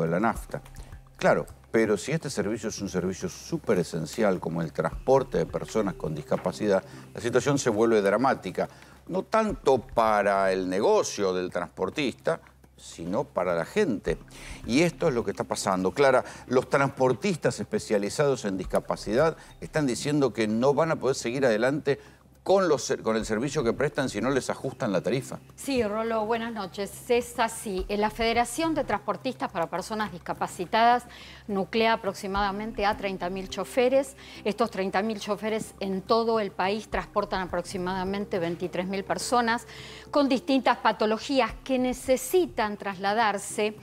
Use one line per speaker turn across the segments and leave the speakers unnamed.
de la nafta. Claro, pero si este servicio es un servicio súper esencial como el transporte de personas con discapacidad, la situación se vuelve dramática, no tanto para el negocio del transportista, sino para la gente. Y esto es lo que está pasando. Clara, los transportistas especializados en discapacidad están diciendo que no van a poder seguir adelante con, los, con el servicio que prestan si no les ajustan la tarifa.
Sí, Rolo, buenas noches. Es así. La Federación de Transportistas para Personas Discapacitadas nuclea aproximadamente a 30.000 choferes. Estos 30.000 choferes en todo el país transportan aproximadamente 23.000 personas con distintas patologías que necesitan trasladarse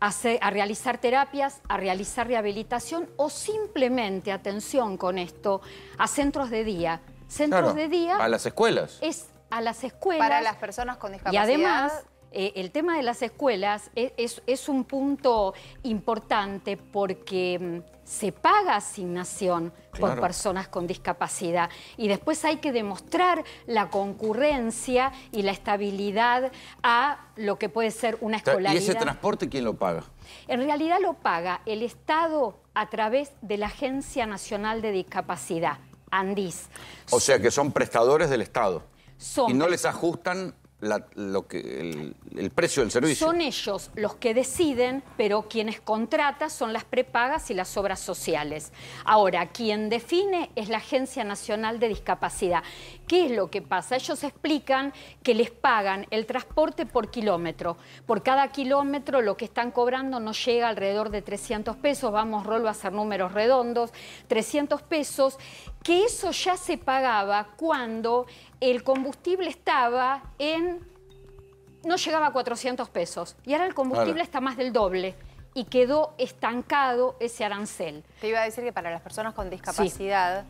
a, realizar terapias, a realizar rehabilitación o simplemente, atención con esto, a centros de día centros de día. A las escuelas. Es a las escuelas. Para las personas con discapacidad. Y además, eh, el tema de las escuelas e, es, un punto importante porque mm, se paga asignación por personas con discapacidad y después hay que demostrar la concurrencia y la estabilidad a lo que puede ser una escolaridad. ¿Y ese transporte quién lo paga? En realidad lo paga el Estado a través de la Agencia Nacional de Discapacidad Andis, O sea
que son prestadores del Estado. y no les ajustan lo que, el, precio del servicio.
Son ellos los que deciden, pero quienes contratan son las prepagas y las obras sociales. Ahora, quien define es la Agencia Nacional de Discapacidad. ¿Qué es lo que pasa? Ellos explican que les pagan el transporte por kilómetro. Por cada kilómetro lo que están cobrando no llega alrededor de 300 pesos, vamos, rollo a hacer números redondos, 300 pesos, que eso ya se pagaba cuando el combustible estaba en no llegaba a 400 pesos y ahora el combustible está más del doble y quedó estancado ese arancel. Te iba a decir que para las personas con discapacidad,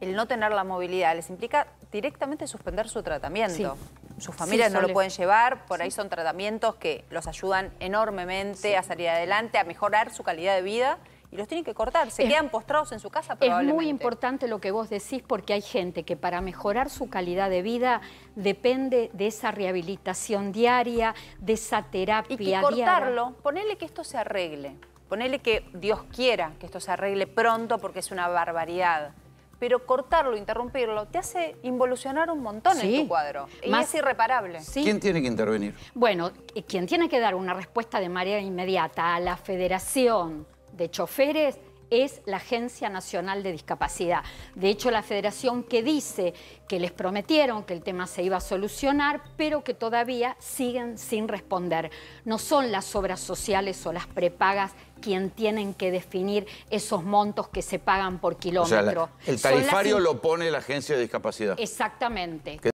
el no tener la movilidad les implica directamente suspender su tratamiento. Sus familias no lo pueden llevar, por ahí son tratamientos que los ayudan enormemente a salir adelante, a mejorar su calidad de vida y los tienen que cortar. Se quedan postrados en su casa probablemente. Es muy
importante lo que vos decís porque hay gente que para mejorar su calidad de vida depende de esa rehabilitación diaria, de esa terapia y cortarlo,
ponele que esto se arregle. Ponele que Dios quiera que esto se arregle pronto porque es una barbaridad pero cortarlo, interrumpirlo, te hace involucionar un montón en tu cuadro. más, es
irreparable. ¿Quién tiene que intervenir? Bueno, eh, quien tiene que dar una respuesta de manera inmediata a la federación, de choferes es la Agencia Nacional de Discapacidad. De hecho, la federación que dice que les prometieron que el tema se iba a solucionar, pero que todavía siguen sin responder. No son las obras sociales o las prepagas quien tienen que definir esos montos que se pagan por kilómetro. el tarifario lo
pone la Agencia de Discapacidad.
Exactamente.